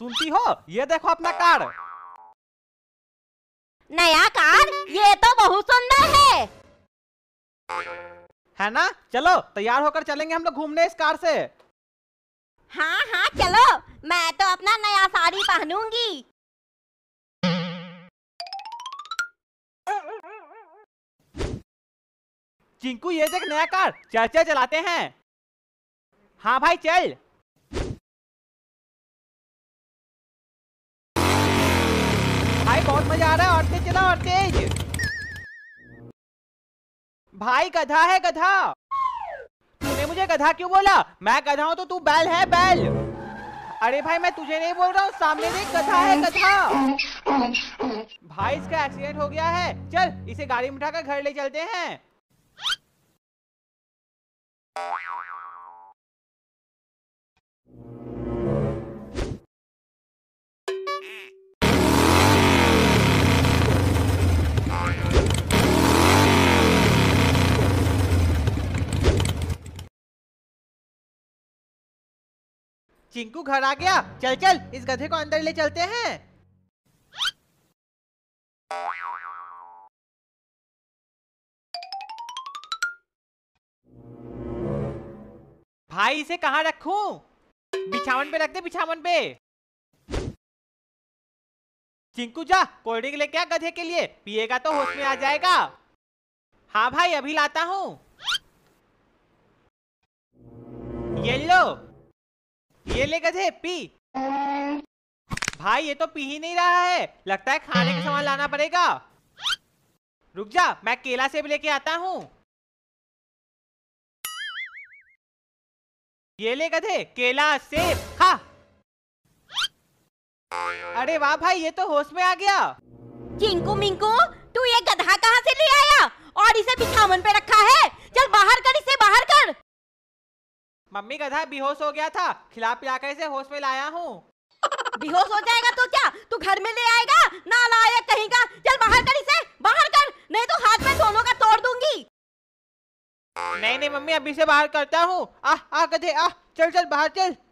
सुनती हो ये देखो अपना कार नया कार ये तो बहुत सुंदर है है ना चलो तैयार होकर चलेंगे हम लोग घूमने इस कार से हाँ हाँ चलो मैं तो अपना नया साड़ी पहनूंगी चिंकू ये देख नया कार चल चल चलाते हैं हाँ भाई चल भाई बहुत मजा आ रहा है और तेज चला और तेज भाई गधा है गधा तूने मुझे गधा क्यों बोला मैं गधा हूँ तो तू बैल है बैल अरे भाई मैं तुझे नहीं बोल रहा हूँ सामने देख गधा है गधा भाई इसका एक्सीडेंट हो गया है चल इसे गाड़ी में उठाकर घर ले चलते हैं चिंकू घर आ गया चल चल इस गधे को अंदर ले चलते हैं भाई इसे कहाँ रखूं? बिछावन पे रख दे बिछावन पे चिंकू जा कोल्ड ड्रिंक लेके आ गधे के लिए पिएगा तो होश में आ जाएगा हाँ भाई अभी लाता हूँ ये लो ये ले गधे पी भाई ये तो पी ही नहीं रहा है लगता है खाने का सामान लाना पड़ेगा रुक जा मैं केला सेब लेके आता हूँ ये ले गधे केला सेब हा अरे वाह भाई ये तो होश में आ गया किंकू मिंकू तू ये गधा कहाँ से ले आया और इसे बिछावन पे रखा मम्मी गधा बेहोश हो गया था खिला पिला कर इसे होश में लाया हूँ बेहोश हो जाएगा तो क्या तू घर में ले आएगा ना लाया कहीं का चल बाहर कर इसे बाहर कर नहीं तो हाथ में दोनों का तोड़ दूंगी नहीं नहीं मम्मी अभी से बाहर करता हूँ आह आह गधे आ चल चल बाहर चल